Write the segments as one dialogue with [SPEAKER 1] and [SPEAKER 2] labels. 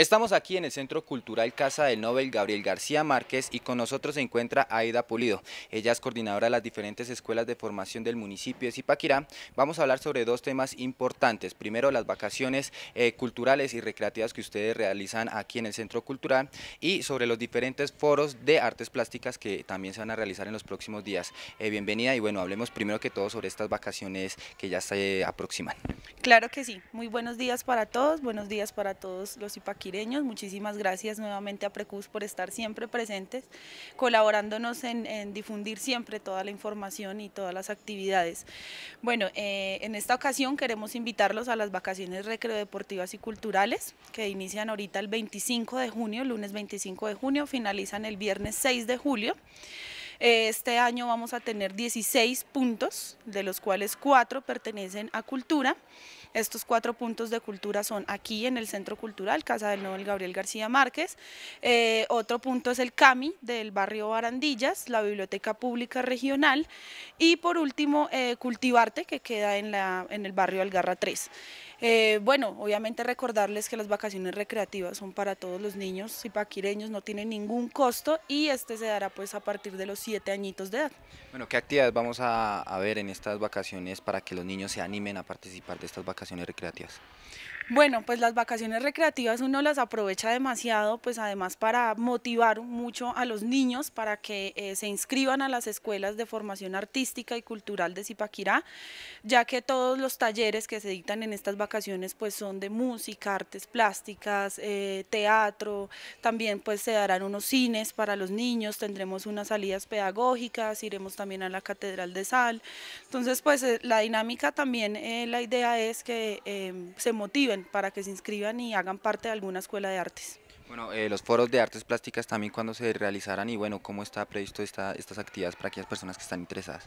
[SPEAKER 1] Estamos aquí en el Centro Cultural Casa del Nobel Gabriel García Márquez y con nosotros se encuentra Aida Pulido. Ella es coordinadora de las diferentes escuelas de formación del municipio de Zipaquirá. Vamos a hablar sobre dos temas importantes. Primero, las vacaciones eh, culturales y recreativas que ustedes realizan aquí en el Centro Cultural y sobre los diferentes foros de artes plásticas que también se van a realizar en los próximos días. Eh, bienvenida y bueno, hablemos primero que todo sobre estas vacaciones que ya se aproximan.
[SPEAKER 2] Claro que sí. Muy buenos días para todos, buenos días para todos los Zipaquirá Muchísimas gracias nuevamente a Precus por estar siempre presentes, colaborándonos en, difundir siempre toda la información y todas las actividades. Bueno, eh, en esta ocasión queremos invitarlos a las vacaciones recreo deportivas y culturales que inician ahorita el 25 de junio, lunes 25 de junio, finalizan el viernes 6 de julio. Este año vamos a tener 16 puntos, de los cuales 4 pertenecen a cultura. Estos cuatro puntos de cultura son aquí en el Centro Cultural, Casa del Nobel Gabriel García Márquez. Eh, otro punto es el CAMI del barrio Barandillas, la Biblioteca Pública Regional. Y por último, eh, Cultivarte, que queda en, la, en el barrio Algarra 3. Eh, bueno, obviamente recordarles que las vacaciones recreativas son para todos los niños y paquireños, no tienen ningún costo y este se dará pues a partir de los siete añitos de edad.
[SPEAKER 1] Bueno, ¿qué actividades vamos a, a ver en estas vacaciones para que los niños se animen a participar de estas vacaciones? estaciones recreativas.
[SPEAKER 2] Bueno, pues las vacaciones recreativas uno las aprovecha demasiado, pues además para motivar mucho a los niños para que eh, se inscriban a las escuelas de formación artística y cultural de Zipaquirá, ya que todos los talleres que se dictan en estas vacaciones pues son de música, artes plásticas, eh, teatro, también pues se darán unos cines para los niños, tendremos unas salidas pedagógicas, iremos también a la Catedral de Sal, entonces pues eh, la dinámica también, la idea es que se motiven para que se inscriban y hagan parte de alguna escuela de artes.
[SPEAKER 1] Bueno, eh, los foros de artes plásticas también cuando se realizarán y bueno, ¿cómo está previsto estas actividades para aquellas personas que están interesadas?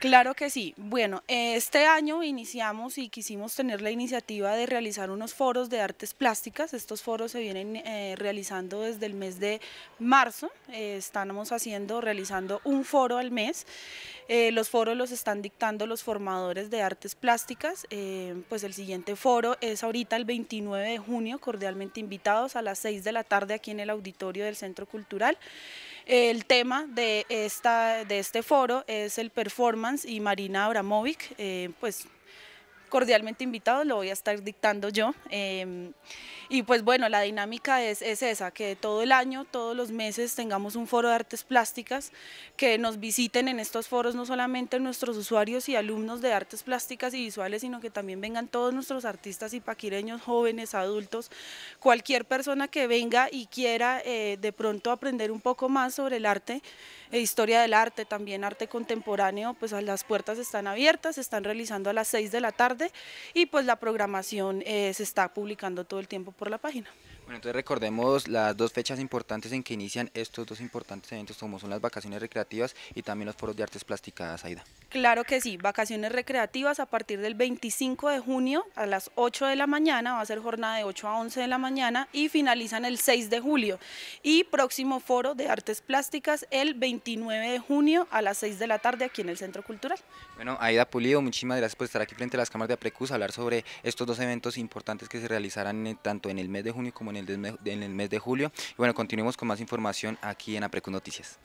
[SPEAKER 2] Claro que sí. Bueno, este año iniciamos y quisimos tener la iniciativa de realizar unos foros de artes plásticas. Estos foros se vienen eh, realizando desde el mes de marzo. Eh, estamos haciendo, realizando un foro al mes. los foros los están dictando los formadores de artes plásticas. pues el siguiente foro es ahorita el 29 de junio, cordialmente invitados a las 6 de la tarde aquí en el auditorio del Centro Cultural. El tema de, esta, de este foro es el performance y Marina Abramovic, eh, pues cordialmente invitados, lo voy a estar dictando yo. Em, y pues bueno, la dinámica es, esa, que todo el año, todos los meses tengamos un foro de artes plásticas, que nos visiten en estos foros no solamente nuestros usuarios y alumnos de artes plásticas y visuales, sino que también vengan todos nuestros artistas y paquireños, jóvenes, adultos, cualquier persona que venga y quiera eh, de pronto aprender un poco más sobre el arte, e historia del arte, también arte contemporáneo, pues las puertas están abiertas, se están realizando a las 6 de la tarde y pues la programación eh, se está publicando todo el tiempo por la página.
[SPEAKER 1] Bueno, entonces recordemos las dos fechas importantes en que inician estos dos importantes eventos, como son las vacaciones recreativas y también los foros de artes plásticas, Aida.
[SPEAKER 2] Claro que sí, vacaciones recreativas a partir del 25 de junio a las 8 de la mañana, va a ser jornada de 8 a 11 de la mañana y finalizan el 6 de julio. Y próximo foro de artes plásticas el 29 de junio a las 6 de la tarde aquí en el Centro Cultural.
[SPEAKER 1] Bueno, Aida Pulido, muchísimas gracias por estar aquí frente a las cámaras de Aprecus, a hablar sobre estos dos eventos importantes que se realizarán tanto en el mes de junio como en en el, mes de julio. Y bueno, continuemos con más información aquí en APRECU Noticias.